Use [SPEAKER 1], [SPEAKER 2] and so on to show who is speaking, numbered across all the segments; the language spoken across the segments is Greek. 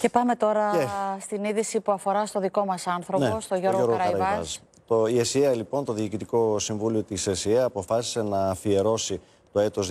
[SPEAKER 1] Και πάμε τώρα στην είδηση που αφορά στο δικό μας άνθρωπο, ναι, στο Γιώργο, Γιώργο
[SPEAKER 2] Το, η λοιπόν, το Διοικητικό Συμβούλιο της ΕΣΥΑ αποφάσισε να αφιερώσει το έτος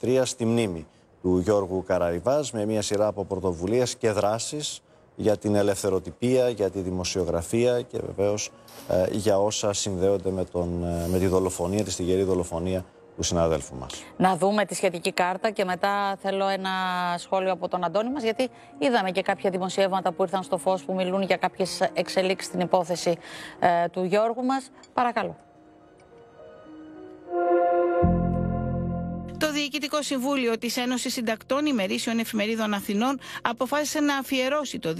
[SPEAKER 2] 2023 στη μνήμη του Γιώργου Καραϊβάς με μια σειρά από πρωτοβουλίες και δράσεις για την ελευθεροτυπία, για τη δημοσιογραφία και βεβαίως ε, για όσα συνδέονται με, τον, ε, με τη δολοφονία, τη στιγερή δολοφονία του συναδέλφου μας.
[SPEAKER 1] Να δούμε τη σχετική κάρτα και μετά θέλω ένα σχόλιο από τον Αντώνη μας, γιατί είδαμε και κάποια δημοσιεύματα που ήρθαν στο φως που μιλούν για κάποιες εξελίξεις στην υπόθεση ε, του Γιώργου μας. Παρακαλώ.
[SPEAKER 3] Διοικητικό Συμβούλιο της Ένωσης Συντακτών Ημερήσεων Εφημερίδων Αθηνών αποφάσισε να αφιερώσει το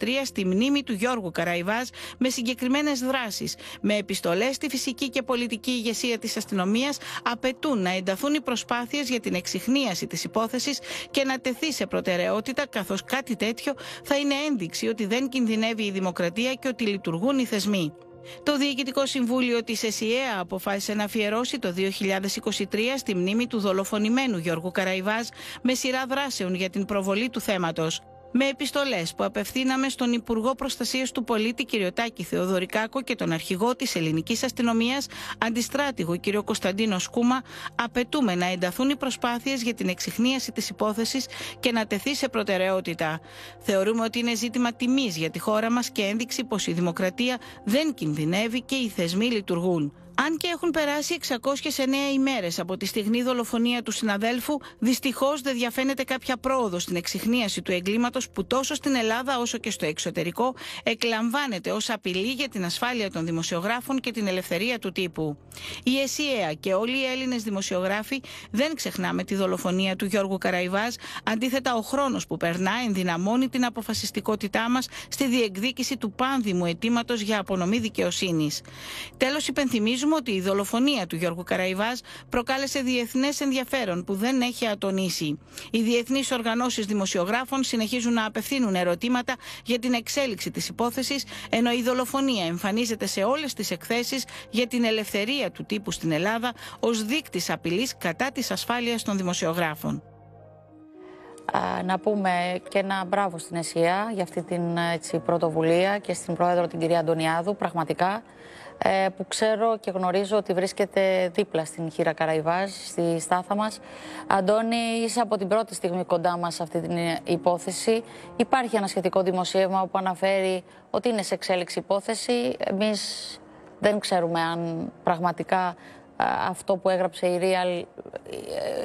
[SPEAKER 3] 2023 στη μνήμη του Γιώργου Καραϊβάς με συγκεκριμένες δράσεις. Με επιστολές στη φυσική και πολιτική ηγεσία της αστυνομίας, απαιτούν να ενταθούν οι προσπάθειες για την εξυχνίαση της υπόθεσης και να τεθεί σε προτεραιότητα, καθώς κάτι τέτοιο θα είναι ένδειξη ότι δεν κινδυνεύει η δημοκρατία και ότι λειτουργούν οι θεσμοί. Το Διοικητικό Συμβούλιο της ΕΣΥΕΑ αποφάσισε να αφιερώσει το 2023 στη μνήμη του δολοφονημένου Γιώργου Καραϊβάς με σειρά δράσεων για την προβολή του θέματος με επιστολές που απευθύναμε στον Υπουργό Προστασίας του Πολίτη κ. Τάκη Θεοδωρικάκο και τον Αρχηγό της Ελληνικής Αστυνομίας Αντιστράτηγο κ. Κωνσταντίνο Σκούμα απαιτούμε να ενταθούν οι προσπάθειες για την εξυχνίαση της υπόθεσης και να τεθεί σε προτεραιότητα. Θεωρούμε ότι είναι ζήτημα τιμής για τη χώρα μας και ένδειξη πως η δημοκρατία δεν κινδυνεύει και οι θεσμοί λειτουργούν. Αν και έχουν περάσει 609 ημέρες από τη στιγμή δολοφονία του συναδέλφου, δυστυχώς δεν διαφαίνεται κάποια πρόοδο στην εξυχνίαση του εγκλήματος που τόσο στην Ελλάδα όσο και στο εξωτερικό εκλαμβάνεται ως απειλή για την ασφάλεια των δημοσιογράφων και την ελευθερία του τύπου. Η ΕΣΥΕΑ και όλοι οι Έλληνες δημοσιογράφοι δεν ξεχνάμε τη δολοφονία του Γιώργου Καραϊβάς, αντίθετα ο χρόνος που περνά ενδυναμώνει την αποφασιστικότητά μας στη διεκδίκηση του πάνδημου αιτήματος για απονομή δικαιοσύνης. Τέλος υπενθυμίζω θυμίζουμε ότι η δολοφονία του Γιώργου Καραϊβάς προκάλεσε διεθνές ενδιαφέρον που δεν έχει ατονίσει. Οι διεθνείς οργανώσεις δημοσιογράφων συνεχίζουν να απευθύνουν ερωτήματα για την εξέλιξη της υπόθεσης, ενώ η δολοφονία εμφανίζεται σε όλες τις εκθέσεις για την ελευθερία του τύπου στην Ελλάδα ως δείκτης απειλής κατά της ασφάλειας των δημοσιογράφων
[SPEAKER 1] να πούμε και ένα μπράβο στην ΕΣΥΑ για αυτή την έτσι, πρωτοβουλία και στην Πρόεδρο την κυρία Αντωνιάδου, πραγματικά, ε, που ξέρω και γνωρίζω ότι βρίσκεται δίπλα στην Χίρα Καραϊβάζ, στη στάθα μας. Αντώνη, είσαι από την πρώτη στιγμή κοντά μας σε αυτή την υπόθεση. Υπάρχει ένα σχετικό δημοσίευμα που αναφέρει ότι είναι σε εξέλιξη υπόθεση. Εμείς δεν ξέρουμε αν πραγματικά αυτό που έγραψε η Real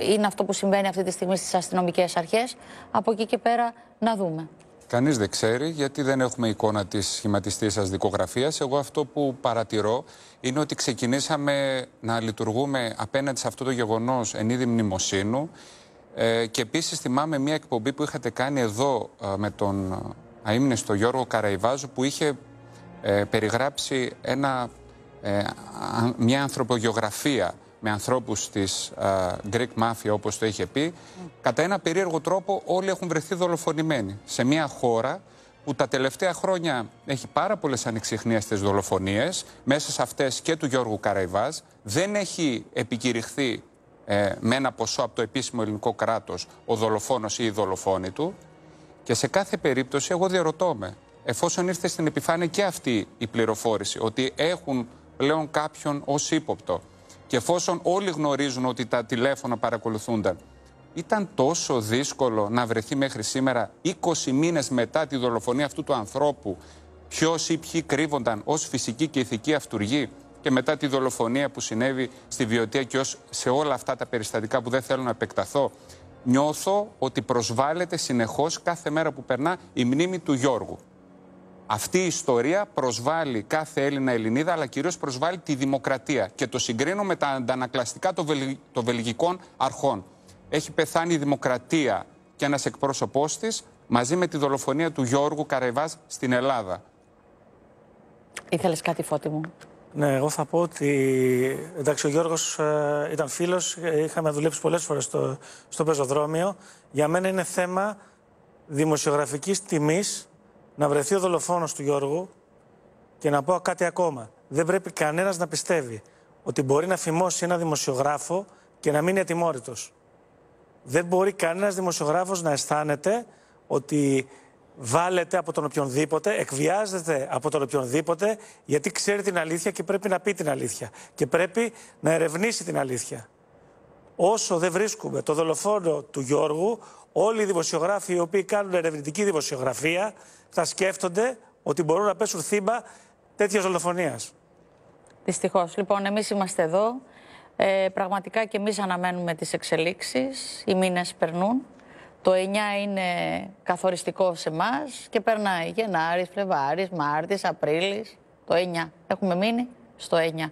[SPEAKER 1] ε, είναι αυτό που συμβαίνει αυτή τη στιγμή στις αστυνομικές αρχές. Από εκεί και πέρα να δούμε.
[SPEAKER 4] Κανείς δεν ξέρει γιατί δεν έχουμε εικόνα της σχηματιστής σας δικογραφίας. Εγώ αυτό που παρατηρώ είναι ότι ξεκινήσαμε να λειτουργούμε απέναντι σε αυτό το γεγονός εν είδη μνημοσύνου ε, και επίσης θυμάμαι μια εκπομπή που είχατε κάνει εδώ ε, με τον αείμνηστο Γιώργο Καραϊβάζου που είχε περιγράψει ένα ε, μια ανθρωπογεωγραφία με ανθρώπους της ε, Greek Mafia όπως το είχε πει. Κατά ένα περίεργο τρόπο όλοι έχουν βρεθεί δολοφονημένοι σε μια χώρα που τα τελευταία χρόνια έχει πάρα πολλές ανεξιχνίαστες δολοφονίες, μέσα σε αυτές και του Γιώργου Καραϊβάς Δεν έχει επικηρυχθεί ε, με ένα ποσό από το επίσημο ελληνικό κράτος ο δολοφόνος ή η δολοφόνη του. Και σε κάθε περίπτωση, εγώ διαρωτώ με, εφόσον ήρθε στην επιφάνεια και αυτή η πληροφόρηση ότι έχουν πλέον κάποιον ως ύποπτο. Και εφόσον όλοι γνωρίζουν ότι τα τηλέφωνα παρακολουθούνταν, ήταν τόσο δύσκολο να βρεθεί μέχρι σήμερα, 20 μήνες μετά τη δολοφονία αυτού του ανθρώπου, ποιος ή ποιοι κρύβονταν ως φυσική και ηθική αυτούργοι και μετά τη δολοφονία που συνέβη στη Βιωτία και ως σε όλα αυτά τα περιστατικά που δεν θέλω να επεκταθώ. Νιώθω ότι προσβάλλεται συνεχώς κάθε μέρα που περνά η μνήμη του Γιώργου. Αυτή η ιστορία προσβάλλει κάθε Έλληνα Ελληνίδα, αλλά κυρίως προσβάλλει τη δημοκρατία. Και το συγκρίνω με τα αντανακλαστικά των, βελγικών αρχών. Έχει πεθάνει η δημοκρατία και ένας εκπρόσωπός της μαζί με τη δολοφονία του Γιώργου Καρεβά στην Ελλάδα.
[SPEAKER 2] Ήθελες κάτι, Φώτη μου. Ναι, εγώ θα πω ότι εντάξει, ο Γιώργος ε, ήταν φίλος. Είχαμε δουλέψει πολλές φορές στο, στο πεζοδρόμιο. Για μένα είναι θέμα δημοσιογραφικής τιμής να βρεθεί ο δολοφόνος του Γιώργου και να πω κάτι ακόμα. Δεν πρέπει κανένας να πιστεύει ότι μπορεί να φημώσει ένα δημοσιογράφο και να μείνει ατιμόρυτος. Δεν μπορεί κανένας δημοσιογράφος να αισθάνεται ότι βάλετε από τον οποιονδήποτε, εκβιάζεται από τον οποιονδήποτε, γιατί ξέρει την αλήθεια και πρέπει να πει την αλήθεια. Και πρέπει να ερευνήσει την αλήθεια. Όσο δεν βρίσκουμε το δολοφόνο του Γιώργου, όλοι οι δημοσιογράφοι οι οποίοι κάνουν ερευνητική δημοσιογραφία, θα σκέφτονται ότι μπορούν να πέσουν θύμα τέτοιας δολοφονίας.
[SPEAKER 1] Δυστυχώς. Λοιπόν, εμείς είμαστε εδώ. Ε, πραγματικά και εμείς αναμένουμε τις εξελίξεις. Οι μήνες περνούν. Το 9 είναι καθοριστικό σε εμάς και περνάει Γενάρης, Φλεβάρης, Μάρτης, Απρίλης. Το 9. Έχουμε μείνει στο 9.